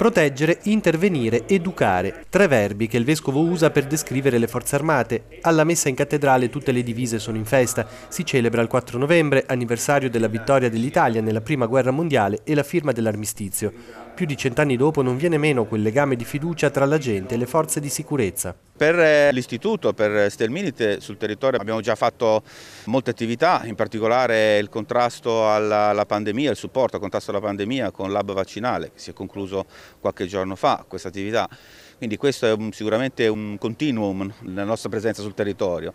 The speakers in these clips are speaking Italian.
Proteggere, intervenire, educare, tre verbi che il vescovo usa per descrivere le forze armate. Alla messa in cattedrale tutte le divise sono in festa. Si celebra il 4 novembre, anniversario della vittoria dell'Italia nella Prima Guerra Mondiale e la firma dell'armistizio più di cent'anni dopo non viene meno quel legame di fiducia tra la gente e le forze di sicurezza. Per eh, l'istituto, per Stelminite sul territorio abbiamo già fatto molte attività, in particolare il contrasto alla, alla pandemia, il supporto al contrasto alla pandemia con l'hub vaccinale che si è concluso qualche giorno fa questa attività. Quindi questo è un, sicuramente un continuum nella nostra presenza sul territorio.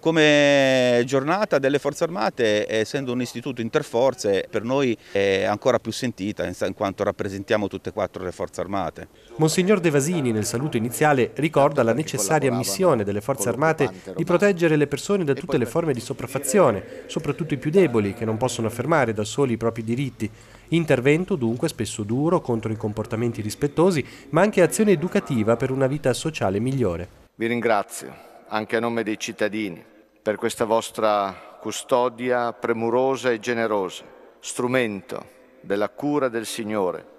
Come giornata delle Forze Armate, essendo un istituto interforze, per noi è ancora più sentita in quanto rappresentiamo abbiamo tutte e quattro le forze armate. Monsignor De Vasini nel saluto iniziale ricorda la necessaria missione delle forze armate di proteggere le persone da tutte le forme di sopraffazione, soprattutto i più deboli che non possono affermare da soli i propri diritti. Intervento dunque spesso duro contro i comportamenti rispettosi, ma anche azione educativa per una vita sociale migliore. Vi ringrazio anche a nome dei cittadini per questa vostra custodia premurosa e generosa, strumento della cura del Signore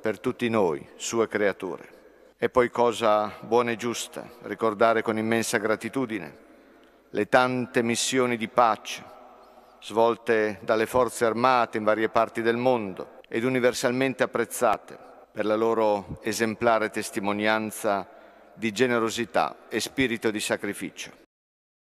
per tutti noi, sue creature. E poi cosa buona e giusta ricordare con immensa gratitudine le tante missioni di pace svolte dalle forze armate in varie parti del mondo ed universalmente apprezzate per la loro esemplare testimonianza di generosità e spirito di sacrificio.